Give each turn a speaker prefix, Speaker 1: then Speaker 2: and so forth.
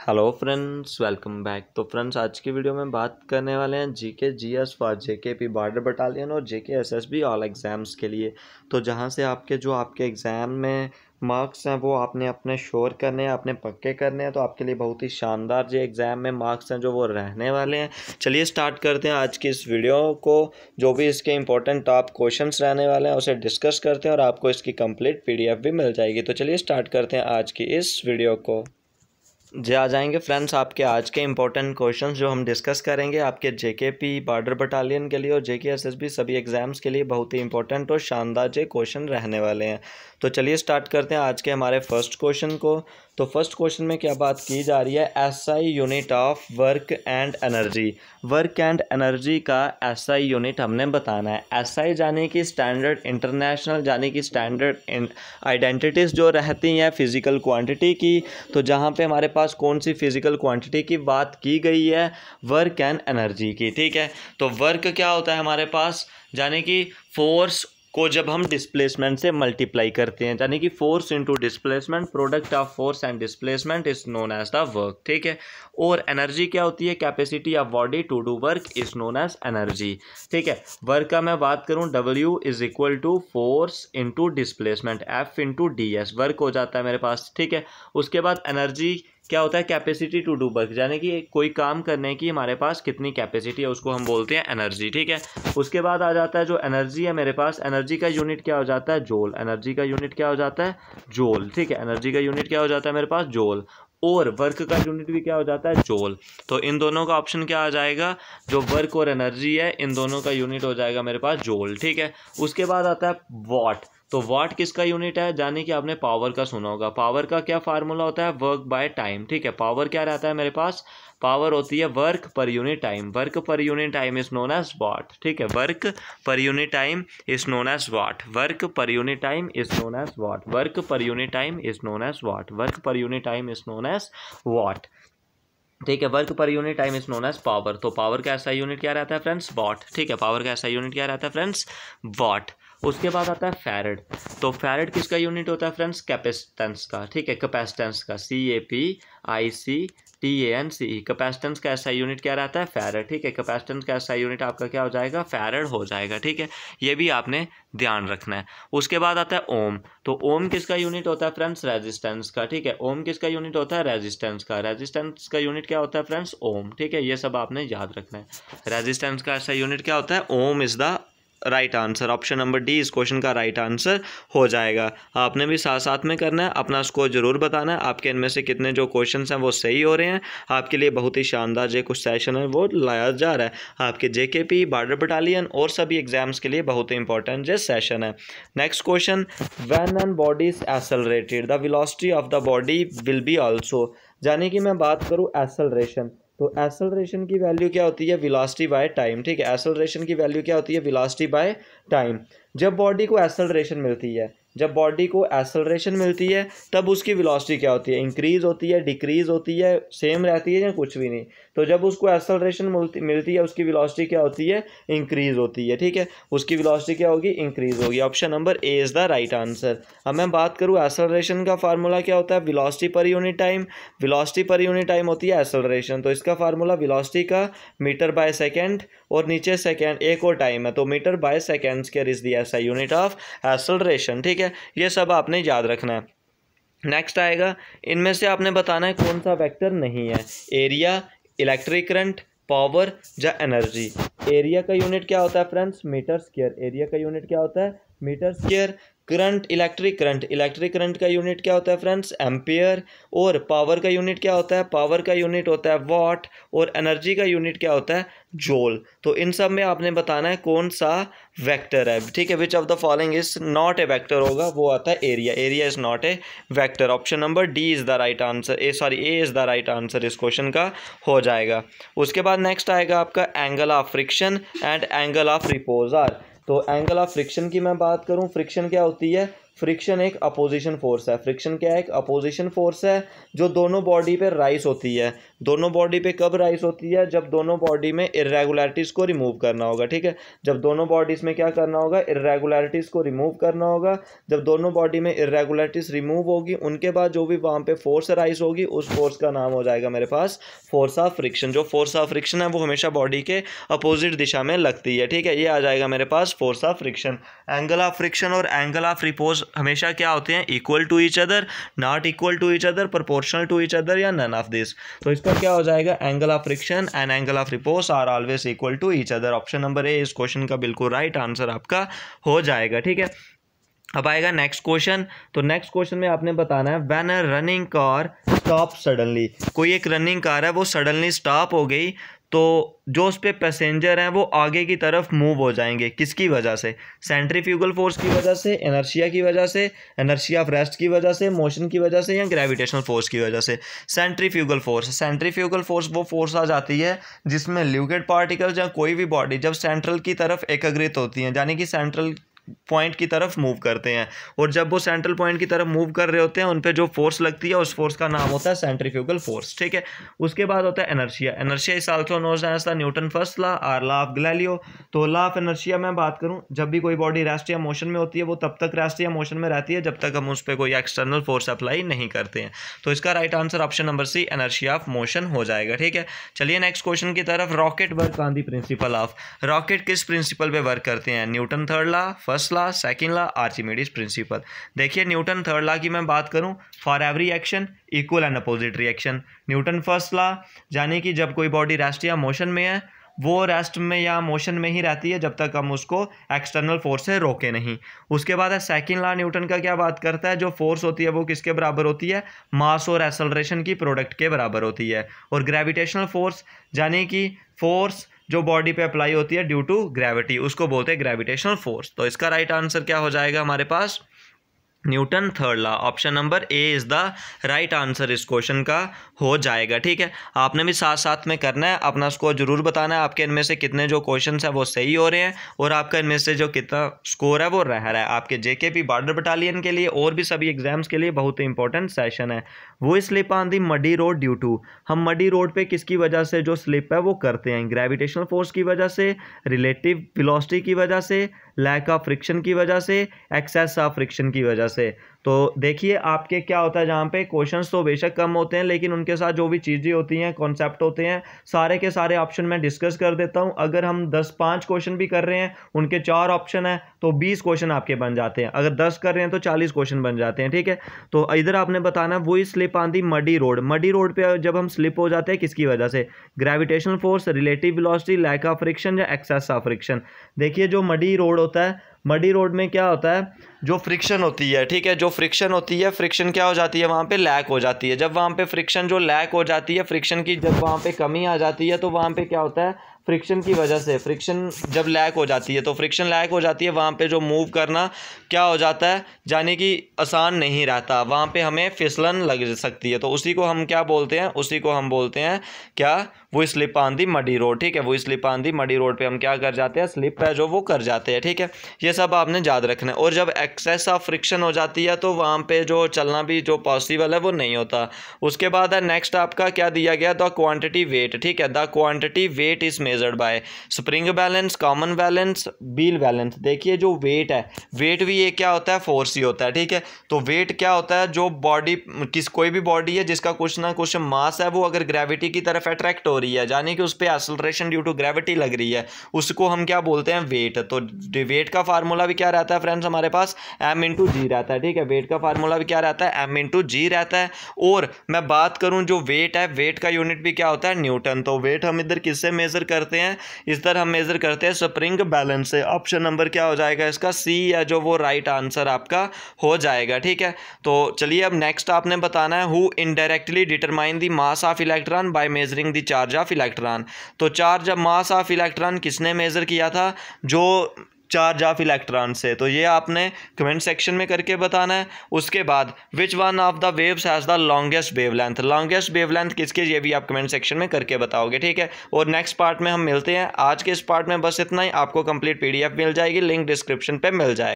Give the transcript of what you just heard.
Speaker 1: hello friends welcome back तो friends आज की वीडियो में बात करने वाले हैं GK GS for JK P border battalion और जेके एसएसबी ऑल एग्ज़ाम्स के लिए तो जहां से आपके जो आपके एग्ज़ाम में मार्क्स हैं वो आपने अपने शोर करने हैं अपने पक्के करने हैं तो आपके लिए बहुत ही शानदार जो एग्ज़ाम में मार्क्स हैं जो वो रहने वाले हैं चलिए स्टार्ट करते हैं आज की इस वीडियो को जो भी इसके इंपॉर्टेंट टॉप क्वेश्चंस रहने वाले हैं उसे डिस्कस करते हैं और आपको इसकी कंप्लीट पीडीएफ भी मिल जाएगी तो चलिए स्टार्ट करते हैं आज की इस वीडियो को जी आ जाएंगे फ्रेंड्स आपके आज के इंपॉर्टेंट क्वेश्चंस जो हम डिस्कस करेंगे आपके जेकेपी बॉर्डर बटालियन के लिए और बी सभी एग्जाम्स के लिए बहुत ही इंपॉर्टेंट और शानदार जे क्वेश्चन रहने वाले हैं तो चलिए स्टार्ट करते हैं आज के हमारे फर्स्ट क्वेश्चन को तो फर्स्ट क्वेश्चन में क्या बात की जा रही है I unit of work and energy work and energy का आई यूनिट हमने बताना है एस आई जाने की स्टैंडर्ड इंटरनेशनल जाने की स्टैंडर्ड आइडेंटिटीज़ जो रहती हैं फिज़िकल क्वांटिटी की तो जहाँ पे हमारे पास कौन सी फिजिकल क्वांटिटी की बात की गई है वर्क एंड एनर्जी की ठीक है तो वर्क क्या होता है हमारे पास यानी कि फोर्स को जब हम डिस्प्लेसमेंट से मल्टीप्लाई करते हैं यानी कि force into displacement product of force and displacement is known as the work ठीक है और एनर्जी क्या होती है capacity of body to do work is known as energy ठीक है वर्क का मैं बात करूं W is equal to force into displacement F into D S work हो जाता है मेरे पास ठीक है उसके बाद एनर्जी क्या होता है कैपेसिटी टू डू वर्क यानी कि कोई काम करने की हमारे पास कितनी कैपेसिटी है उसको हम बोलते हैं एनर्जी ठीक है उसके बाद आ जाता है जो एनर्जी है मेरे पास एनर्जी का यूनिट क्या हो जाता है जोल एनर्जी का यूनिट क्या हो जाता है जोल ठीक है एनर्जी का यूनिट क्या हो जाता है मेरे पास जोल और वर्क का यूनिट भी क्या हो जाता है जोल तो इन दोनों का ऑप्शन क्या आ जाएगा जो वर्क और एनर्जी है इन दोनों का यूनिट हो जाएगा मेरे पास जोल ठीक है उसके बाद आता है वॉट तो वाट किसका यूनिट है जाने कि आपने पावर का सुना होगा पावर का क्या फार्मूला होता है वर्क बाय टाइम ठीक है पावर क्या रहता है मेरे पास पावर होती है work per unit time work per unit time is known as watt ठीक है work per unit time is known as watt work per unit time is known as watt work per unit time is known as watt work per unit time is known as watt ठीक है work per unit time is known as power तो power का ऐसा unit क्या रहता है friends what ठीक है पावर का ऐसा यूनिट क्या रहता है फ्रेंड्स वॉट उसके बाद आता है फैरड तो फैरड किसका यूनिट होता है फ्रेंड्स कैपेसिटेंस का ठीक है कैपेसिटेंस का C A P I C T A N C capacitance का ऐसा यूनिट क्या रहता है फैरड ठीक है कैपेसिटेंस का ऐसा यूनिट आपका क्या हो जाएगा फैरड हो जाएगा ठीक है ये भी आपने ध्यान रखना है उसके बाद आता है ओम तो ओम किसका यूनिट होता है फ्रेंड्स रेजिस्टेंस का ठीक है ओम किसका यूनिट होता है रेजिस्टेंस का रेजिस्टेंस का यूनिट क्या होता है फ्रेंड्स ओम ठीक है ये सब आपने याद रखना है रेजिस्टेंस का ऐसा यूनिट क्या होता है ohm is the right answer option number D इस क्वेश्चन का राइट आंसर हो जाएगा आपने भी साथ साथ में करना है अपना स्कोर ज़रूर बताना है आपके इनमें से कितने जो क्वेश्चन हैं वो सही हो रहे हैं आपके लिए बहुत ही शानदार जो कुछ सेशन है वो लाया जा रहा है आपके जे के पी बार्डर बटालियन और सभी एग्जाम्स के लिए बहुत ही इंपॉर्टेंट जो सेशन है next question when an body is accelerated the velocity of the body will be also यानी कि मैं बात करूँ एसलरेशन तो एसलरेशन की वैल्यू क्या होती है विलासिटी बाय टाइम ठीक है एसलरेशन की वैल्यू क्या होती है विलासिटी बाय टाइम जब बॉडी को एसलरेशन मिलती है जब बॉडी को एसलरेशन मिलती है तब उसकी विलासिटी क्या होती है इंक्रीज़ होती है डिक्रीज़ होती है सेम रहती है या कुछ भी नहीं तो जब उसको एक्सलरेशन मिलती है उसकी विलॉसिटी क्या होती है इंक्रीज होती है ठीक है उसकी विलॉसिटी क्या होगी इंक्रीज होगी option number A is the right answer अब मैं बात करूँ एक्सलरेशन का फार्मूला क्या होता है velocity per unit time velocity per unit time होती है एक्सलरेशन तो इसका फार्मूला विलॉसिटी का मीटर बाय सेकेंड और नीचे सेकेंड एक और टाइम है तो metre by second square is the unit of acceleration ठीक है ये सब आपने याद रखना है नेक्स्ट आएगा इनमें से आपने बताना है कौन सा वेक्टर नहीं है एरिया इलेक्ट्रिक करंट पावर या एनर्जी एरिया का यूनिट क्या होता है फ्रेंड्स मीटर स्केयर एरिया का यूनिट क्या होता है metre square current electric current electric current का यूनिट क्या होता है फ्रेंड्स एम्पियर और पावर का यूनिट क्या होता है पावर का यूनिट होता है वॉट और एनर्जी का यूनिट क्या होता है जोल तो इन सब में आपने बताना है कौन सा वेक्टर है ठीक है which of the following is not a vector होगा वो आता है area area is not a vector option number D is the right answer A sorry A is the right answer इस क्वेश्चन का हो जाएगा उसके बाद नेक्स्ट आएगा आपका angle of friction and angle of repose तो एंगल ऑफ फ्रिक्शन की मैं बात करूँ फ्रिक्शन क्या होती है फ्रिक्शन एक अपोजिशन फोर्स है फ्रिक्शन क्या है एक अपोजिशन फोर्स है जो दोनों बॉडी पे राइस होती है दोनों बॉडी पे कब राइस होती है जब दोनों बॉडी में इरेगुलरिटीज़ को रिमूव करना होगा ठीक है जब दोनों बॉडीज़ में क्या करना होगा इरेगुलरिटीज़ को रिमूव करना होगा जब दोनों बॉडी में इरेगुलरिटीज़ रिमूव होगी उनके बाद जो भी वहाँ पर फोर्स राइस होगी उस फोर्स का नाम हो जाएगा मेरे पास फोर्स ऑफ फ्रिक्शन जो फोर्स ऑफ फ्रिक्शन है वो हमेशा बॉडी के अपोजिट दिशा में लगती है ठीक है ये आ जाएगा मेरे पास force of friction angle of friction और एंगल ऑफ रिपोज हमेशा क्या होते हैं equal to each other not equal to each other proportional to each other या नन ऑफ दिस तो इसका क्या हो जाएगा angle of friction and angle of repose are always equal to each other option number A इस question का बिल्कुल right right answer आपका हो जाएगा ठीक है अब आएगा नेक्स्ट क्वेश्चन तो नेक्स्ट क्वेश्चन में आपने बताना है when a running car stop suddenly कोई एक रनिंग कार है वो सडनली स्टॉप हो गई तो जो उस पर पैसेंजर हैं वो आगे की तरफ मूव हो जाएंगे किसकी वजह से सेंट्रीफ्यूगल फोर्स की वजह से एनर्शिया की वजह से एनर्शिया ऑफ रेस्ट की वजह से मोशन की वजह से या ग्रेविटेशनल फोर्स की वजह से सेंट्रीफ्यूगल फोर्स सेंट्रीफ्यूगल फोर्स वो फोर्स आ जाती है जिसमें ल्यूकेट पार्टिकल्स या कोई भी बॉडी जब सेंट्रल की तरफ एकग्रित होती हैं यानी कि सेंट्रल पॉइंट की तरफ मूव करते हैं और जब वो सेंट्रल पॉइंट की तरफ मूव कर रहे होते हैं उन पर जो फोर्स लगती है उस फोर्स का नाम होता है सेंट्रीफ्यूगल फोर्स ठीक है उसके बाद होता है inertia inertia is also known as the Newton first law or law of Galileo तो ला ऑफ एनर्शिया मैं बात करूँ जब भी कोई बॉडी रेस्ट या मोशन में होती है वो तब तक रेस्ट या मोशन में रहती है जब तक हम उस पर कोई एक्सटर्नल फोर्स अप्लाई नहीं करते हैं तो इसका right answer option number C inertia of motion हो जाएगा ठीक है चलिए नेक्स्ट क्वेश्चन की तरफ rocket work on the principle of rocket किस प्रिंसिपल पे वर्क करते हैं Newton third law first first law second law Archimedes principle देखिए न्यूटन थर्ड लॉ की मैं बात करूं for every action equal and opposite reaction Newton first law यानी कि जब कोई बॉडी रेस्ट या मोशन में है वो रेस्ट में या मोशन में ही रहती है जब तक हम उसको एक्सटर्नल फोर्स से रोके नहीं उसके बाद है सेकेंड ला न्यूटन का क्या बात करता है जो फोर्स होती है वो किसके बराबर होती है मास और एक्सलरेशन की प्रोडक्ट के बराबर होती है और ग्रेविटेशनल फोर्स यानी कि फोर्स जो बॉडी पे अप्लाई होती है ड्यू टू ग्रेविटी उसको बोलते हैं ग्रेविटेशनल फोर्स तो इसका राइट आंसर क्या हो जाएगा हमारे पास Newton third law option number A is the right answer इस क्वेश्चन का हो जाएगा ठीक है आपने भी साथ साथ में करना है अपना स्कोर जरूर बताना है आपके इनमें से कितने जो क्वेश्चन हैं वो सही हो रहे हैं और आपका इनमें से जो कितना स्कोर है वो रह रहा है आपके जेके पी बॉर्डर बटालियन के लिए और भी सभी एग्जाम्स के लिए बहुत ही इंपॉर्टेंट सेशन है वो slip on the muddy road due to हम मडी रोड पर किसकी वजह से जो स्लिप है वो करते हैं ग्रेविटेशनल फोर्स की वजह से रिलेटिव फिलोसिटी की वजह से लैक ऑफ फ्रिक्शन की वजह से एक्सेस ऑफ फ्रिक्शन की वजह तरह से तो देखिए आपके क्या होता है जहाँ पे क्वेश्चन तो बेशक कम होते हैं लेकिन उनके साथ जो भी चीज़ें होती हैं कॉन्सेप्ट होते हैं सारे के सारे ऑप्शन मैं डिस्कस कर देता हूँ अगर हम दस पाँच क्वेश्चन भी कर रहे हैं उनके चार ऑप्शन हैं तो बीस क्वेश्चन आपके बन जाते हैं अगर दस कर रहे हैं तो चालीस क्वेश्चन बन जाते हैं ठीक है तो इधर आपने बताना वही slip on the muddy road muddy road पर जब हम स्लिप हो जाते हैं किसकी वजह से gravitation force relative velocity lack of friction या एक्सेस ऑफ फ्रिक्शन देखिए जो मडी रोड होता है मडी रोड में क्या होता है जो फ्रिक्शन होती है ठीक है जो फ्रिक्शन होती है फ्रिक्शन क्या हो जाती है वहाँ पे लैक हो जाती है जब वहाँ पे फ्रिक्शन जो लैक हो जाती है फ्रिक्शन की जब वहाँ पे कमी आ जाती है तो वहाँ पे क्या होता है फ्रिक्शन की वजह से फ्रिक्शन जब लैक हो जाती है तो फ्रिक्शन लैक हो जाती है वहाँ पे जो मूव करना क्या हो जाता है जाने की आसान नहीं रहता वहाँ पे हमें फिसलन लग सकती है तो उसी को हम क्या बोलते हैं उसी को हम बोलते हैं क्या वो slip on the muddy road ठीक है वो slip on the muddy road पे हम क्या कर जाते हैं स्लिप है जो वो कर जाते हैं ठीक है ये सब आपने याद रखना है और जब एक्सेस ऑफ फ्रिक्शन हो जाती है तो वहाँ पे जो चलना भी जो पॉसिबल है वो नहीं होता उसके बाद है नेक्स्ट आपका क्या दिया गया द क्वान्टिटी वेट ठीक है the quantity weight is measured by spring balance common balance beam balance देखिए जो वेट है वेट भी ये क्या होता है फोर्स ही होता है ठीक है तो वेट क्या होता है जो बॉडी किस कोई भी बॉडी है जिसका कुछ ना कुछ मास है वो अगर ग्रेविटी की तरफ अट्रैक्ट हो रही है यानी कि उस पर एसलरेशन ड्यू टू ग्रेविटी लग रही है उसको हम क्या बोलते हैं वेट तो वेट का फार्मूला भी क्या रहता है फ्रेंड्स हमारे पास एम इंटू जी रहता है ठीक है वेट का फार्मूला भी क्या रहता है एम इंटू जी रहता है और मैं बात करूँ जो वेट है वेट का यूनिट भी क्या होता है न्यूटन तो वेट हम इधर किससे मेज़र करते हैं इस तरह हम मेज़र करते हैं स्प्रिंग बैलेंस से ऑप्शन नंबर क्या हो जाएगा इसका सी या जो वो राइट आंसर आपका हो जाएगा ठीक है तो चलिए अब नेक्स्ट आपने बताना है who indirectly determine the mass of electron by measuring the charge charge of electron तो charge of mass of electron किसने मेज़र किया था जो चार्ज ऑफ इलेक्ट्रॉन से तो ये आपने कमेंट सेक्शन में करके बताना है उसके बाद which one of the waves has the longest wave length longest wave length किसके ये भी आप कमेंट सेक्शन में करके बताओगे ठीक है और नेक्स्ट पार्ट में हम मिलते हैं आज के इस पार्ट में बस इतना ही आपको कंप्लीट पीडीएफ मिल जाएगी लिंक डिस्क्रिप्शन पर मिल जाएगी